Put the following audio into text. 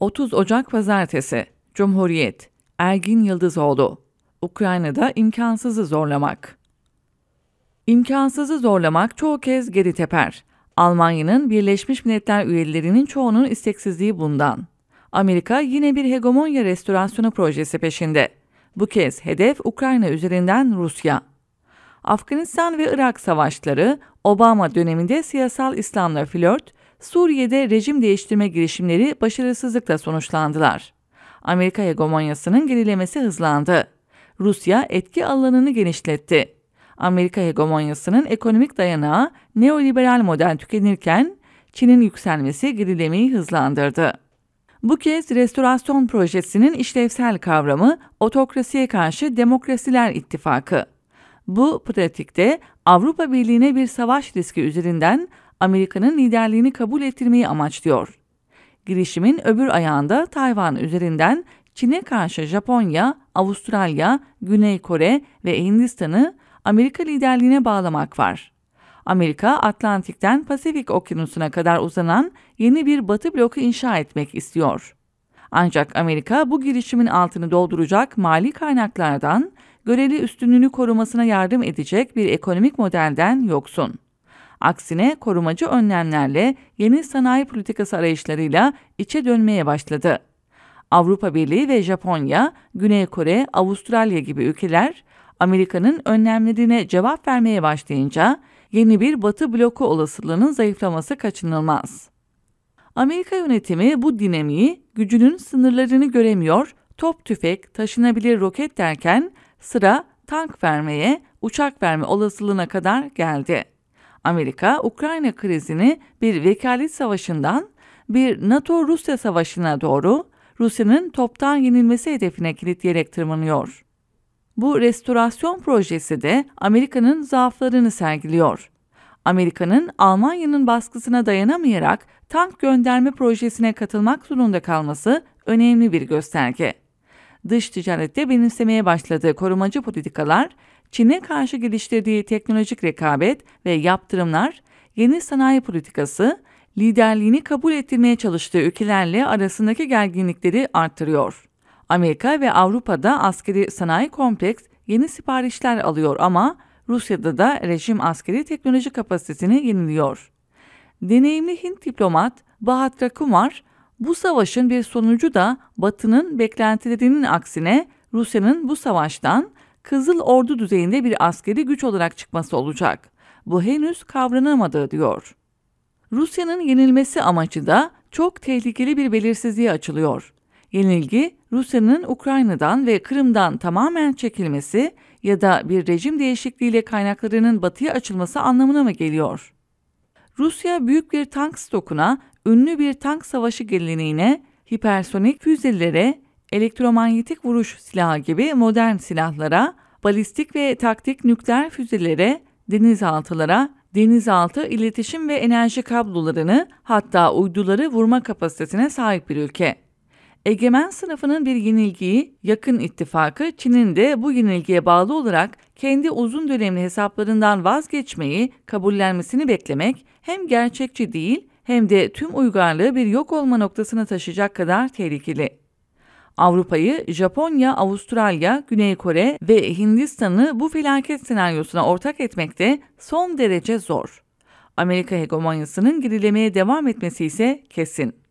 30 Ocak Pazartesi Cumhuriyet Ergin Yıldızoğlu Ukrayna'da imkansızı zorlamak İmkansızı zorlamak çoğu kez geri teper. Almanya'nın Birleşmiş Milletler üyelerinin çoğunun isteksizliği bundan. Amerika yine bir hegemonya restorasyonu projesi peşinde. Bu kez hedef Ukrayna üzerinden Rusya. Afganistan ve Irak savaşları Obama döneminde siyasal İslam'la flört, Suriye'de rejim değiştirme girişimleri başarısızlıkla sonuçlandılar. Amerika hegemonyasının gerilemesi hızlandı. Rusya etki alanını genişletti. Amerika hegemonyasının ekonomik dayanağı neoliberal model tükenirken Çin'in yükselmesi gerilemeyi hızlandırdı. Bu kez restorasyon projesinin işlevsel kavramı Otokrasiye Karşı Demokrasiler ittifakı. Bu pratikte Avrupa Birliği'ne bir savaş riski üzerinden Amerika'nın liderliğini kabul ettirmeyi amaçlıyor. Girişimin öbür ayağında Tayvan üzerinden Çin'e karşı Japonya, Avustralya, Güney Kore ve Hindistan'ı Amerika liderliğine bağlamak var. Amerika, Atlantik'ten Pasifik Okyanusu'na kadar uzanan yeni bir Batı bloku inşa etmek istiyor. Ancak Amerika bu girişimin altını dolduracak mali kaynaklardan, göreli üstünlüğünü korumasına yardım edecek bir ekonomik modelden yoksun. Aksine korumacı önlemlerle yeni sanayi politikası arayışlarıyla içe dönmeye başladı. Avrupa Birliği ve Japonya, Güney Kore, Avustralya gibi ülkeler Amerika'nın önlemlerine cevap vermeye başlayınca yeni bir Batı bloku olasılığının zayıflaması kaçınılmaz. Amerika yönetimi bu dinamiği gücünün sınırlarını göremiyor, top tüfek, taşınabilir roket derken sıra tank vermeye, uçak verme olasılığına kadar geldi. Amerika, Ukrayna krizini bir vekalet savaşından bir NATO-Rusya savaşına doğru Rusya'nın toptan yenilmesi hedefine kilitleyerek tırmanıyor. Bu restorasyon projesi de Amerika'nın zaaflarını sergiliyor. Amerika'nın Almanya'nın baskısına dayanamayarak tank gönderme projesine katılmak zorunda kalması önemli bir gösterge. Dış ticarette benimsemeye başladığı korumacı politikalar Çin'e karşı geliştirdiği teknolojik rekabet ve yaptırımlar, yeni sanayi politikası, liderliğini kabul ettirmeye çalıştığı ülkelerle arasındaki gerginlikleri arttırıyor. Amerika ve Avrupa'da askeri sanayi kompleks yeni siparişler alıyor ama Rusya'da da rejim askeri teknoloji kapasitesini yeniliyor. Deneyimli Hint diplomat Bahatra Kumar, bu savaşın bir sonucu da Batı'nın beklentilerinin aksine Rusya'nın bu savaştan Kızıl Ordu düzeyinde bir askeri güç olarak çıkması olacak. Bu henüz kavranamadığı diyor. Rusya'nın yenilmesi amacı da çok tehlikeli bir belirsizliğe açılıyor. Yenilgi, Rusya'nın Ukrayna'dan ve Kırım'dan tamamen çekilmesi ya da bir rejim değişikliğiyle kaynaklarının batıya açılması anlamına mı geliyor? Rusya büyük bir tank stokuna, ünlü bir tank savaşı geleneğine, hipersonik füzelere, elektromanyetik vuruş silahı gibi modern silahlara, balistik ve taktik nükleer füzelere, denizaltılara, denizaltı iletişim ve enerji kablolarını hatta uyduları vurma kapasitesine sahip bir ülke. Egemen sınıfının bir yenilgiyi, yakın ittifakı Çin'in de bu yenilgiye bağlı olarak kendi uzun dönemli hesaplarından vazgeçmeyi kabullenmesini beklemek hem gerçekçi değil hem de tüm uygarlığı bir yok olma noktasına taşıyacak kadar tehlikeli. Avrupa'yı, Japonya, Avustralya, Güney Kore ve Hindistan'ı bu felaket senaryosuna ortak etmekte son derece zor. Amerika hegemonyasının gerilemeye devam etmesi ise kesin.